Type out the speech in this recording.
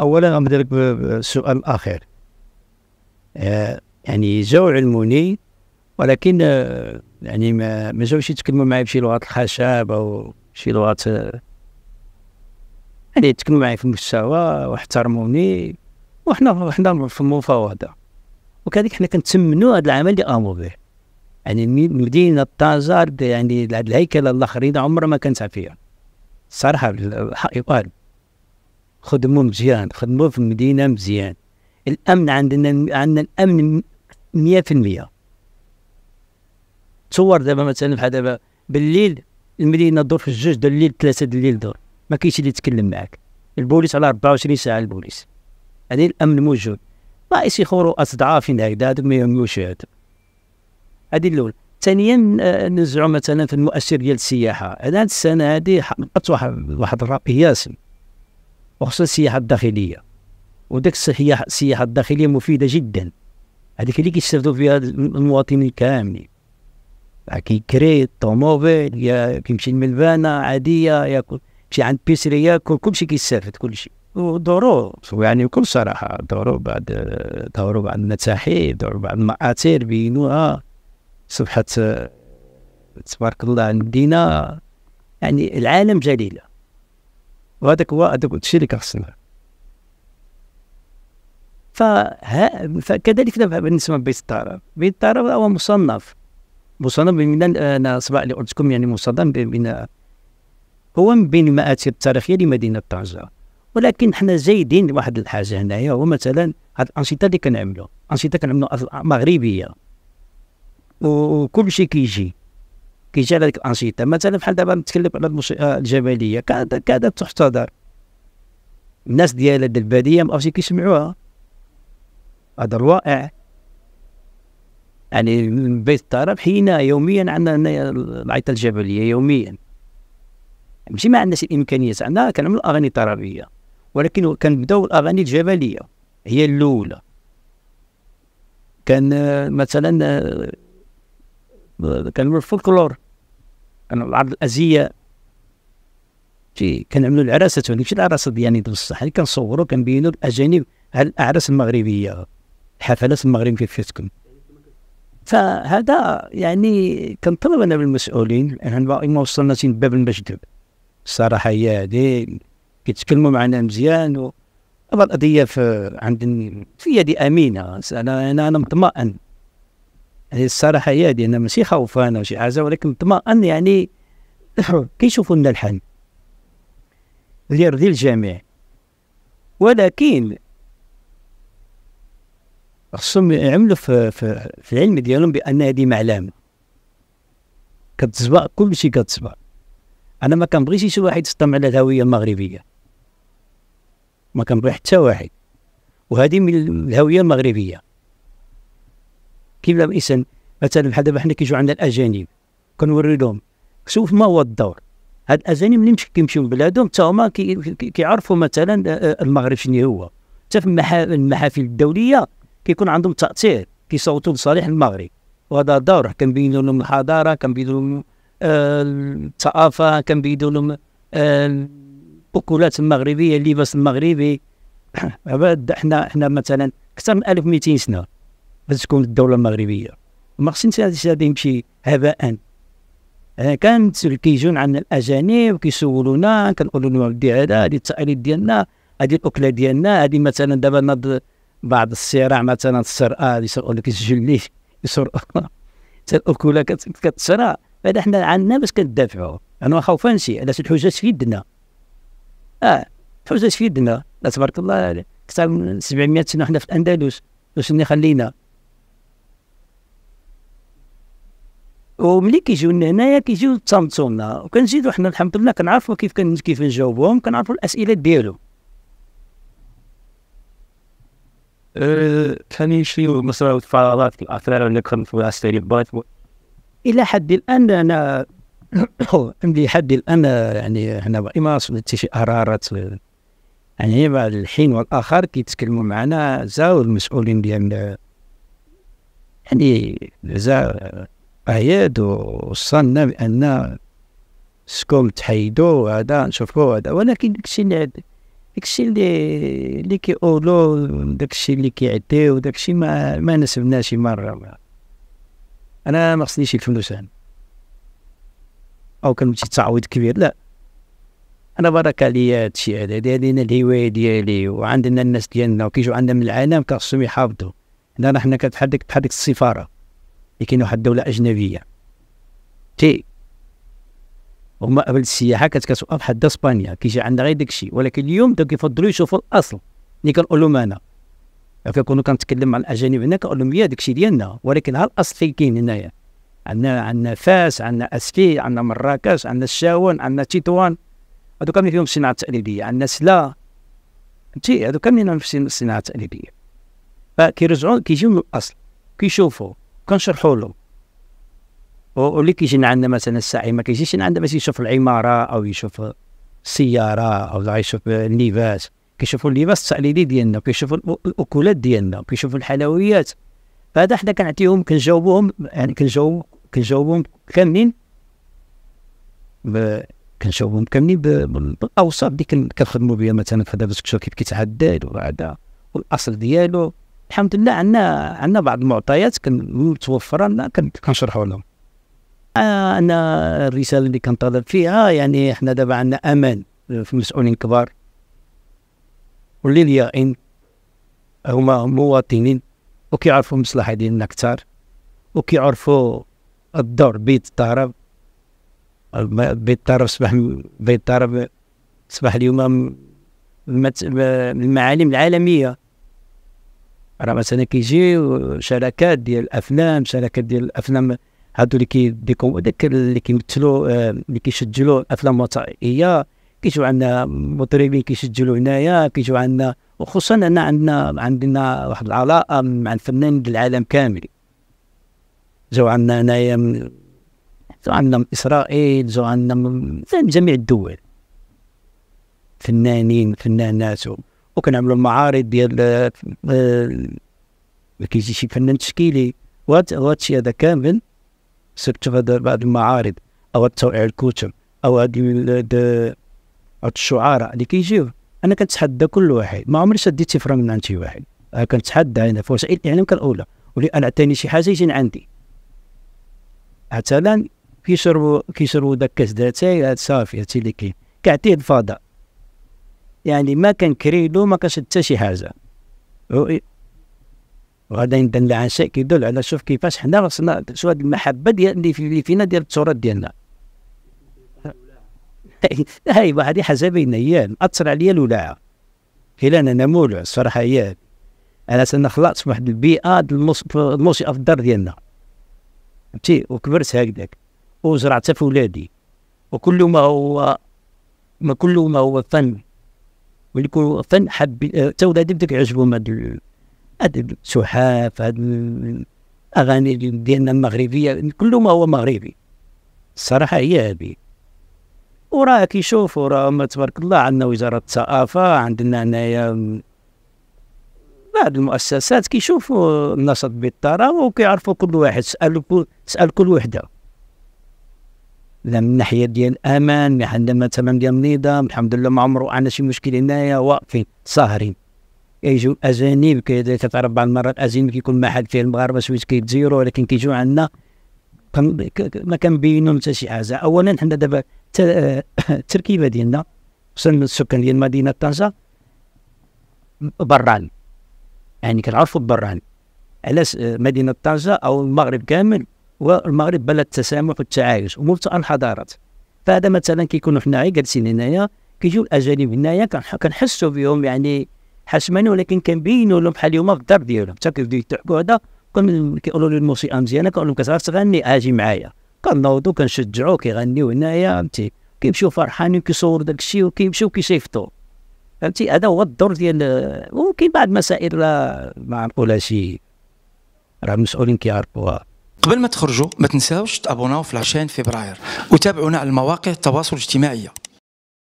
اولا ابدا لك بسؤال اخر آه، يعني جاو علموني ولكن آه، يعني ما ما جاوش يتكلموا معايا بشي لغات الخشب او شي لغات آه، يعني يتكلموا معايا في المستوى واحترموني وحنا حنا في المفاوضه وكذلك حنا كنتمنوا هذا العمل اللي قاموا به يعني مدينة طنجه يعني هذه الهيكله الاخرين عمرها ما كانت فيها صراحه الحق يقال خدموا مزيان خدموا في المدينه مزيان الامن عندنا عندنا الامن 100% تصور دابا مثلا بحال دابا بالليل المدينه دور في الجوج دور الليل ثلاثه ديال الليل دور ما كاينش اللي يتكلم معاك البوليس على 24 ساعه البوليس هذه يعني الامن موجود رئيس يخوروا اضعاف هكذا هذوك ما يهموش هذا هذه الاولى ثانيا آه، نزعوا مثلا في المؤشر ديال السياحه هذا السنه هذه حققت واحد واحد الرقم ياسر وخصوصا السياحه الداخليه وداك السياحه السياحه الداخليه مفيده جدا هذيك اللي كيستافدوا فيها المواطنين كاملين كيكري الطوموبيل يا كيمشي للملبانه عاديه ياكل يمشي عند بيسري ياكل كلشي كيستافد كلشي وضروب يعني بكل صراحه ضروب بعد ضروب بعد المتاحف ضروب بعد المآثر بينوها صبحت تبارك الله المدينه يعني العالم جليله وهذاك هو هذاك الشيء اللي كنخصنا فكذلك بالنسبه لبيت الطرب بيت الطرب هو مصنف مصنف من انا سبع اللي قلت لكم يعني مصنف بين هو من بين المآثر التاريخيه لمدينه طنجه ولكن حنا زايدين واحد الحاجه هنايا هو مثلا هاد الانشطه اللي كنعملوا انشطه كنعملوا مغربيه وكل شيء كيجي كيجي على ديك الانشطه مثلا بحال دابا نتكلم على المش... آه، الجماليه كادت تحتضر الناس ديال الباديه الباديه عرفتش كيسمعوها هذا رائع يعني من بيت الطرب حينا يوميا عندنا هنا العيطه الجبليه يوميا ماشي ما عندناش الامكانيات عندنا كنعملوا الاغاني الطربيه ولكن كنبداو الاغاني الجبليه هي الاولى كان آه، مثلا آه، كان الفولكلور كانوا العرض الازيه شي كنعملوا العراسات ماشي العراسات يعني بصح اللي كنصوروا كنبينوا الاجانب على الاعراس المغربيه الحفلات المغرب كيف تكون فهذا يعني كنطلب انا من المسؤولين لان ما وصلنا باب المجد الصراحه هي هذه كيتكلموا معنا مزيان و القضيه في عند في يدي امينه انا انا مطمئن يعني الصراحه هي هذه انا ماشي خوفان او شي حاجه ولكن مطمئن يعني كيشوفوا لنا الحل ديال ديال الجميع ولكن خصهم يعملوا في, في, في العلم ديالهم بان هذه معلم كل كلشي كتصبع انا ما كنبغيش شي واحد يصطم على الهويه المغربيه ما كنبغي حتى واحد وهذه من الهويه المغربيه كيف الانسان مثلا بحال دابا حنا كيجيو عندنا الاجانب كنوري لهم شوف ما هو الدور هاد الاجانب اللي كيمشيو لبلادهم حتى هما كيعرفوا مثلا آه، آه، المغرب شنو هو حتى في المحافل الدوليه كيكون عندهم تاثير كيصوتوا لصالح المغرب وهذا دور كنبينوا لهم الحضاره كنبينوا لهم آه، الثقافه كنبينوا لهم الاكلات المغربيه اللباس المغربي حنا حنا مثلا اكثر من 1200 سنه باش تكون الدوله المغربيه ما خصنيش هذا الشيء يمشي هباء كانت كيجون عندنا الاجانب كيسولونا كنقولوا لهم ودي هذا هذه التقاليد ديالنا هذه الاكله ديالنا هذه مثلا دابا نض بعض الصراع مثلا السرقه يسرقوا لك الجلي يسرقوا الاكله كتسرى هذا حنا عندنا باش كندافعوا انا ما خوفانش علاش الحجاج في يدنا اه الحجاج في يدنا تبارك الله كثر من 700 سنه حنا في الاندلس واش اللي خلينا وملي كيجيو هنايا كيجيو تصنتونا وكنزيدو حنا الحمد لله كنعرفو كيف كن كيف نجاوبوهم كنعرفو الاسئله ديالهم أه، ثاني شي مسألة الفراغات الأثار اللي كان في الأسئلة بغيت إلى حد الآن أنا عندي حد الآن يعني هنا ما وصلت شي قرارات يعني مع الحين والآخر كيتكلموا معنا زاو المسؤولين ديال يعني زاو اعياد وصلنا بان سكوم تحيدو هذا نشوفو هذا ولكن داكشي اللي داكشي اللي اللي كيقولو داكشي اللي كيعديو داكشي ما ما شي مره انا ما خصنيش الفلوسان او كان شي تعويض كبير لا انا بارك عليا هادشي هذا هادينا الهوايه ديالي وعندنا الناس ديالنا وكيجو عندنا من العالم كخصهم يحافظوا هنا حنا كتحرك تحرك السفاره اللي كاين واحد الدوله اجنبيه تي هما قبل السياحه كانت كتوقف حد اسبانيا كيجي عندها غير داكشي ولكن اليوم بداو كيفضلوا يشوفوا الاصل اللي كنقول لهم انا كنكونوا كنتكلم مع الاجانب هنا كنقول لهم يا داكشي ديالنا ولكن ها الاصل فين كاين هنايا عندنا عندنا فاس عندنا اسفي عندنا مراكش عندنا الشاون عندنا تطوان هادو كاملين فيهم الصناعه التقليديه عندنا سلا فهمتي هادو كاملين في الصناعه التقليديه فكيرجعوا كيجيو من الاصل كيشوفوا كنشرحوا له واللي كيجي عندنا مثلا الساعي ما كيجيش عندنا باش يشوف العماره او يشوف السياره او يشوف اللباس كيشوفوا اللباس التقليدي ديالنا كيشوفوا الاكلات ديالنا كيشوفوا الحلويات فهذا حنا كنعطيهم كنجاوبوهم يعني كنجاوب كنجاوبهم كاملين كنشوفهم كاملين بالاوصاف اللي كنخدموا بها مثلا في هذا كيف كيتعدل وهذا والاصل ديالو الحمد لله عندنا عندنا بعض المعطيات متوفره لنا كنشرحوا لهم انا آه، الرساله اللي كنطالب فيها يعني احنا دابا عندنا امان في مسؤولين كبار واللي اليائين هما مواطنين وكيعرفوا المصلحه ديالنا كتار وكيعرفوا الدور بيت الطرب بيت الطرب صبح بيت الطرب صبح اليوم من المعالم العالميه راه مثلا كيجي شركات ديال الافلام شركات ديال الافلام هادو اللي كيديكم داك آه، اللي كيمثلوا اللي كيسجلوا الافلام الوثائقيه كيجيو عندنا مطربين كيسجلوا هنايا كيجيو عندنا وخصوصا انا عندنا عندنا واحد العلاقه مع الفنانين العالم كامل جاو عندنا هنايا جاو عندنا من اسرائيل جاو عندنا من جميع الدول فنانين فنانات وكنعملوا المعارض ديال آه، كيجي شي فنان تشكيلي وهذا الشيء هذا كامل سرت في بعض المعارض او توقيع الكتب او هاد الشعراء اللي كيجيو انا كنتحدى كل واحد ما عمري شديت سفره من عند شي واحد كنتحدى انا في وسائل الاعلام كالاولى ولي انا عطاني شي حاجه يجي عندي مثلا كيشربوا كيشربوا داك كاس داتاي صافي هادشي اللي كاين كيعطيه الفضاء يعني ما كان كريدو ما كانش حتى شي حاجه وغادي ندل على شيء كيدل على شوف كيفاش حنا خصنا شو هاد المحبه ديال اللي في فينا ديال التراث ديالنا هاي واحد حاجه بين هي مأثر عليا الولاعه خلال انا مولع الصراحه هي انا سنة خلقت في واحد البيئه الموسيقى في الدار ديالنا فهمتي وكبرت هكذاك وزرعتها في ولادي وكل ما هو ما كل ما هو فن واللي فن حب آه، تو ولادي بداو كيعجبهم هاد هاد السحاف هاد الاغاني ديالنا المغربيه كل ما هو مغربي الصراحه هي هادي وراه وراه راه تبارك الله عندنا وزاره الثقافه عندنا هنايا بعض المؤسسات كيشوفوا النشاط بالطراوه وكيعرفوا كل واحد سالوا سال كل وحده من ناحيه ديال امان عندنا تمام ديال النظام الحمد لله ما عمرو عندنا شي مشكل هنايا واقفين ساهرين كيجيو الاجانب كتعرف بعض المرات الاجانب كيكون محل فيه المغاربه شويه كيتزيرو ولكن كيجيو عندنا ما كنبينو حتى شي حاجه اولا حنا دابا التركيبه ديالنا خصوصا السكان ديال مدينه طنجه براني يعني كنعرفو براني علاش مدينه طنجه او المغرب كامل والمغرب بلد التسامح والتعايش وملتقى الحضارات فهذا مثلا كيكونوا حنا غير جالسين هنايا كيجيو الاجانب هنايا كنحسوا بهم يعني حشمانه ولكن كنبينوا لهم بحال اليوم في الدار ديالهم حتى كيبداو يضحكوا هذا كيقولوا لي الموسيقى مزيانه كنقول لهم كتعرف تغني اجي معايا كنوضوا كنشجعوا كيغنيو هنايا فهمتي كيمشيو فرحانين كيصوروا داك الشيء وكيمشيو كيشيفطوا فهمتي هذا هو الدور ديال ممكن بعض المسائل راه ما نقولها شي راه المسؤولين كيعرفوها قبل ما تخرجوا ما تنساوش تابوناو في لاشين فبراير وتابعونا على المواقع التواصل الاجتماعي